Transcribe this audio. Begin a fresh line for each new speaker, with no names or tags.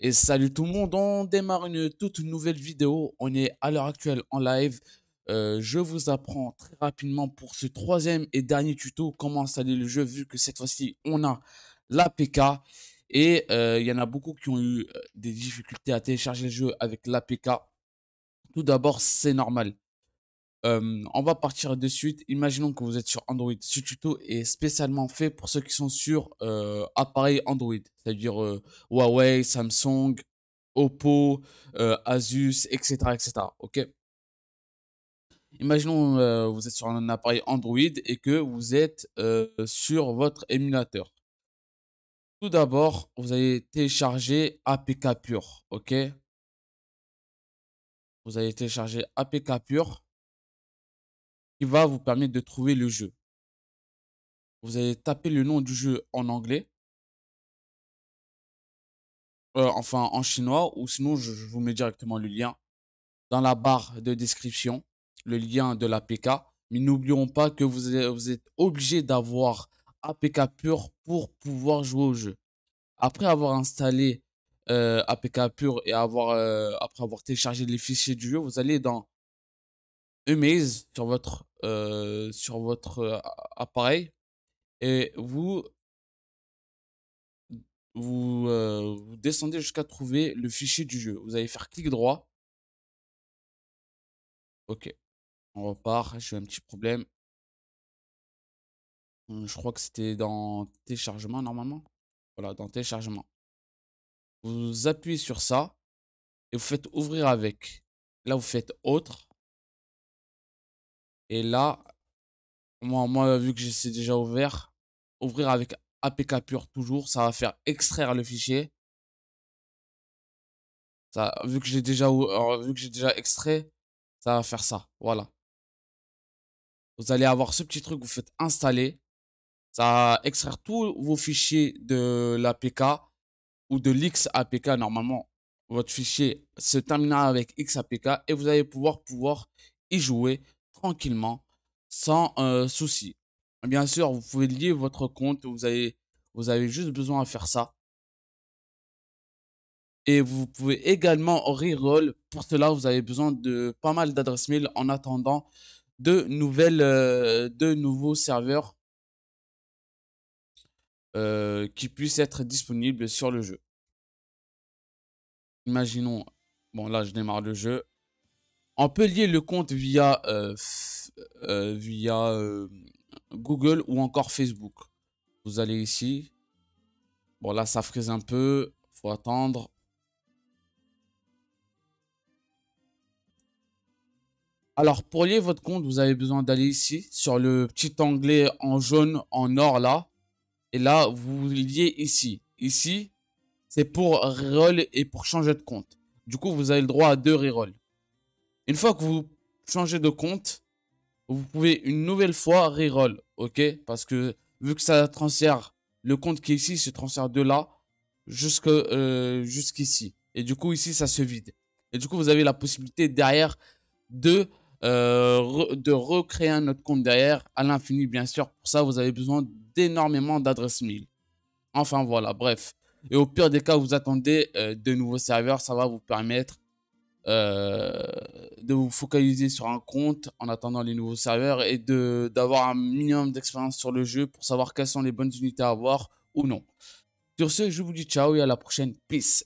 Et salut tout le monde, on démarre une toute nouvelle vidéo. On est à l'heure actuelle en live. Euh, je vous apprends très rapidement pour ce troisième et dernier tuto comment installer le jeu vu que cette fois-ci on a l'APK. Et euh, il y en a beaucoup qui ont eu euh, des difficultés à télécharger le jeu avec l'APK. Tout d'abord, c'est normal. Euh, on va partir de suite. Imaginons que vous êtes sur Android. Ce tuto est spécialement fait pour ceux qui sont sur euh, appareil Android, c'est-à-dire euh, Huawei, Samsung, Oppo, Asus, etc., etc. Ok. Imaginons vous êtes sur un appareil Android et que vous êtes sur votre émulateur. Tout d'abord, vous allez télécharger
APK Pure. Ok. Vous allez télécharger APK Pure va vous permettre de trouver le jeu. Vous allez taper le nom du jeu en anglais,
euh, enfin en chinois, ou sinon je, vous mets directement le lien dans la barre de description, le lien de l'APK. Mais n'oublions pas que vous, êtes obligé d'avoir APK pur pour pouvoir jouer au jeu. Après avoir installé euh, APK pur et avoir, euh, après avoir téléchargé les fichiers du jeu, vous allez dans emaze sur votre, euh, sur votre euh, appareil
et vous, euh, vous descendez jusqu'à trouver le fichier du jeu. Vous allez faire clic droit. Ok. On repart. J'ai un petit problème.
Hum, je crois que c'était dans téléchargement normalement. Voilà, dans téléchargement. Vous appuyez sur ça et vous faites ouvrir avec. Là, vous faites autre.
Et là, moi, vu que c'est déjà ouvert, ouvrir avec APK pur toujours, ça va faire extraire le fichier. Ça, vu que j'ai déjà, euh, vu que déjà extrait, ça va faire ça. Voilà. Vous allez avoir ce petit truc, vous faites installer.
Ça va extraire tous vos fichiers de l'APK ou de l'XAPK. Normalement, votre fichier se terminera avec XAPK et vous allez pouvoir, pouvoir y jouer tranquillement, sans euh, souci. Bien sûr, vous pouvez lier votre compte, vous avez, vous avez juste besoin de faire ça. Et vous pouvez également reroll. Pour cela, vous avez besoin de pas mal d'adresses mail en attendant de, nouvelles, euh, de nouveaux serveurs euh, qui puissent être disponibles sur le jeu. Imaginons, bon là je démarre le jeu on peut lier le compte via, euh, euh, via euh, Google ou encore Facebook. Vous allez ici. Bon, là, ça frise un peu. faut attendre. Alors, pour lier votre compte, vous avez besoin d'aller ici, sur le petit onglet en jaune, en or, là. Et là, vous liez ici. Ici, c'est pour reroll et pour changer de compte. Du coup, vous avez le droit à deux rerolls. Une fois que vous changez de compte, vous pouvez une nouvelle fois reroll, ok Parce que vu que ça transfère, le compte qui est ici se transfère de là jusque euh, jusqu'ici. Et du coup, ici, ça se vide. Et du coup, vous avez la possibilité derrière de, euh, de recréer un autre compte derrière à l'infini, bien sûr. Pour ça, vous avez besoin d'énormément d'adresses mail. Enfin, voilà, bref. Et au pire des cas, vous attendez euh, de nouveaux serveurs. Ça va vous permettre euh, de vous focaliser sur un compte en attendant les nouveaux serveurs et de d'avoir un minimum d'expérience sur le jeu pour savoir quelles sont les bonnes unités à avoir ou non. Sur ce, je vous dis ciao et à la prochaine. Peace.